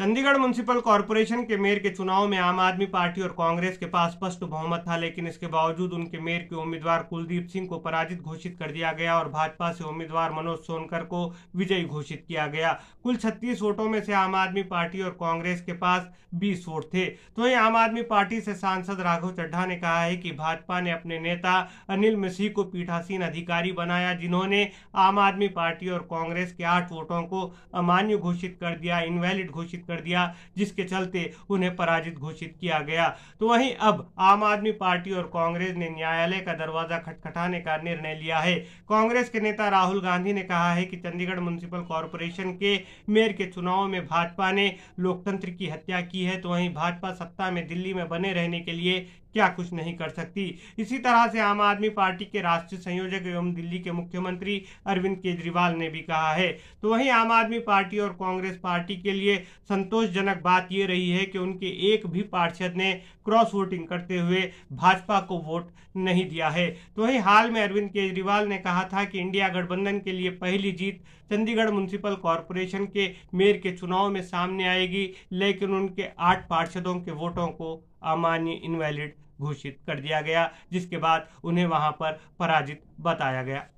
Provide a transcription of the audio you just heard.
Chandigarh municipal corporation के mayor के चुनाव में आम आदमी पार्टी और कांग्रेस के पास स्पष्ट बहुमत था लेकिन इसके बावजूद उनके मेयर के उम्मीदवार कुलदीप सिंह को पराजित घोषित कर दिया गया और भाजपा से उम्मीदवार मनोज सोनकर को विजयी घोषित किया गया कुल 36 वोटों में से आम आदमी पार्टी और कांग्रेस के पास बीस वोट थे तो वही आम आदमी पार्टी से सांसद राघव चड्ढा ने कहा है की भाजपा ने अपने नेता अनिल मसीह को पीठासीन अधिकारी बनाया जिन्होंने आम आदमी पार्टी और कांग्रेस के आठ वोटों को अमान्य घोषित कर दिया इनवैलिड घोषित कर दिया जिसके चलते उन्हें पराजित घोषित किया गया तो वहीं अब आम आदमी पार्टी और कांग्रेस ने न्यायालय का दरवाजा खटखटाने का निर्णय लिया है कांग्रेस के नेता राहुल गांधी ने कहा है कि चंडीगढ़ म्यूनिसिपल कॉरपोरेशन के मेयर के चुनाव में भाजपा ने लोकतंत्र की हत्या की है तो वहीं भाजपा सत्ता में दिल्ली में बने रहने के लिए क्या कुछ नहीं कर सकती इसी तरह से आम आदमी पार्टी के राष्ट्रीय संयोजक एवं दिल्ली के मुख्यमंत्री अरविंद केजरीवाल ने भी कहा है तो वहीं आम आदमी पार्टी और कांग्रेस पार्टी के लिए संतोषजनक बात यह रही है कि उनके एक भी पार्षद ने क्रॉस वोटिंग करते हुए भाजपा को वोट नहीं दिया है तो वहीं हाल में अरविंद केजरीवाल ने कहा था कि इंडिया गठबंधन के लिए पहली जीत चंडीगढ़ म्यूनसिपल कॉरपोरेशन के मेयर के चुनाव में सामने आएगी लेकिन उनके आठ पार्षदों के वोटों को अमान्य इनवैलिड घोषित कर दिया गया जिसके बाद उन्हें वहां पर पराजित बताया गया